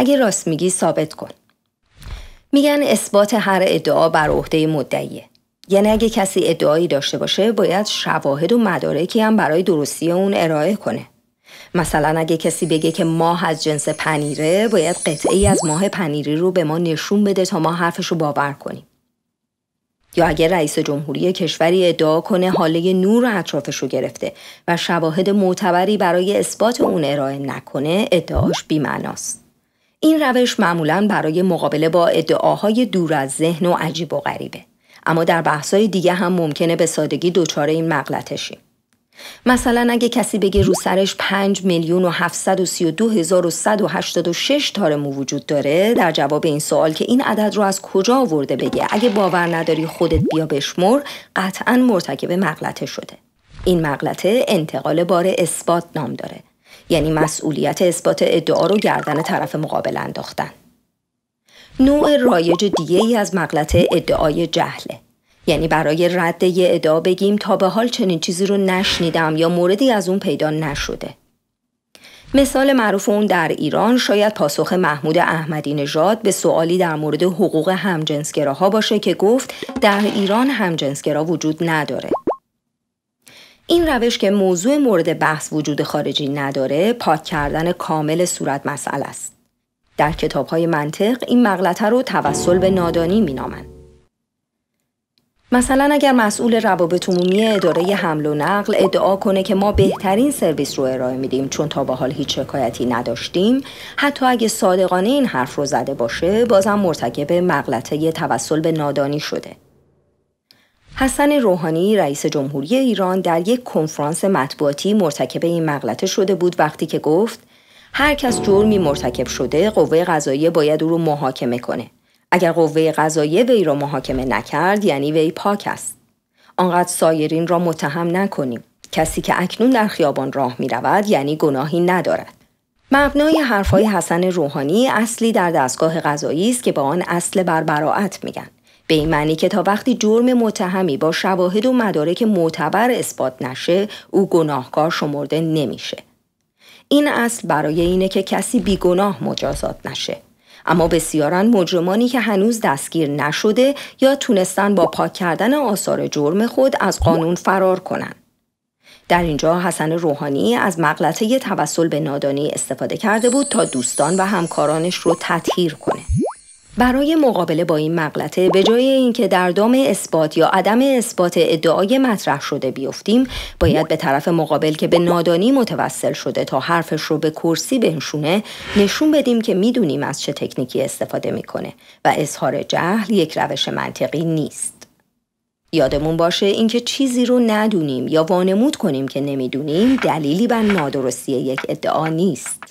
اگه راست میگی ثابت کن میگن اثبات هر ادعا بر عهده مدعیه یعنی اگه کسی ادعایی داشته باشه باید شواهد و مدارکی هم برای درستی اون ارائه کنه مثلا اگه کسی بگه که ماه از جنس پنیره باید قطعه ای از ماه پنیری رو به ما نشون بده تا ما حرفش رو باور کنیم یا اگر رئیس جمهوری کشوری ادعا کنه حاله نور اطرافش رو گرفته و شواهد معتبری برای اثبات اون ارائه نکنه ادعاش بیمعناست این روش معمولا برای مقابله با ادعاهای دور از ذهن و عجیب و غریبه. اما در بحثای دیگه هم ممکنه به سادگی دچار این مغلطه شیم. مثلا اگه کسی بگه رو سرش 5 میلیون و 732186 تار مو وجود داره در جواب این سوال که این عدد رو از کجا آورده بگه اگه باور نداری خودت بیا بشمر قطعا مرتکب مغلطه شده این مغلطه انتقال بار اثبات نام داره یعنی مسئولیت اثبات ادعا رو گردن طرف مقابل انداختن. نوع رایج دیگه ای از مغلطه ادعای جهله. یعنی برای رد یه ادعا بگیم تا به حال چنین چیزی رو نشنیدم یا موردی از اون پیدا نشده. مثال معروف اون در ایران شاید پاسخ محمود احمدی نژاد به سوالی در مورد حقوق همجنسگراها باشه که گفت در ایران همجنسگرا وجود نداره این روش که موضوع مورد بحث وجود خارجی نداره پاک کردن کامل صورت مسئله است. در کتاب های منطق این مغلطه رو توسل به نادانی مینامند. مثلا اگر مسئول روابط عمومی اداره حمل و نقل ادعا کنه که ما بهترین سرویس رو ارائه میدیم چون تا به حال هیچ شکایتی نداشتیم حتی اگه صادقانه این حرف رو زده باشه بازم مرتکب مغلطه توسل به نادانی شده حسن روحانی رئیس جمهوری ایران در یک کنفرانس مطبوعاتی مرتکب این مغلطه شده بود وقتی که گفت هر کس جرمی مرتکب شده قوه قضاییه باید او رو محاکمه کنه اگر قوه قضاییه وی را محاکمه نکرد یعنی وی پاک است آنقدر سایرین را متهم نکنیم کسی که اکنون در خیابان راه می رود یعنی گناهی ندارد مبنای حرفهای حسن روحانی اصلی در دستگاه قضایی است که با آن اصل بر میگن به این معنی که تا وقتی جرم متهمی با شواهد و مدارک معتبر اثبات نشه او گناهکار شمرده نمیشه این اصل برای اینه که کسی بیگناه مجازات نشه اما بسیاران مجرمانی که هنوز دستگیر نشده یا تونستن با پاک کردن آثار جرم خود از قانون فرار کنن. در اینجا حسن روحانی از مغلطه توسل به نادانی استفاده کرده بود تا دوستان و همکارانش رو تطهیر کنه. برای مقابله با این مغلطه به جای اینکه در دام اثبات یا عدم اثبات ادعای مطرح شده بیفتیم باید به طرف مقابل که به نادانی متوسل شده تا حرفش رو به کرسی بنشونه نشون بدیم که میدونیم از چه تکنیکی استفاده میکنه و اظهار جهل یک روش منطقی نیست یادمون باشه اینکه چیزی رو ندونیم یا وانمود کنیم که نمیدونیم دلیلی بر نادرستی یک ادعا نیست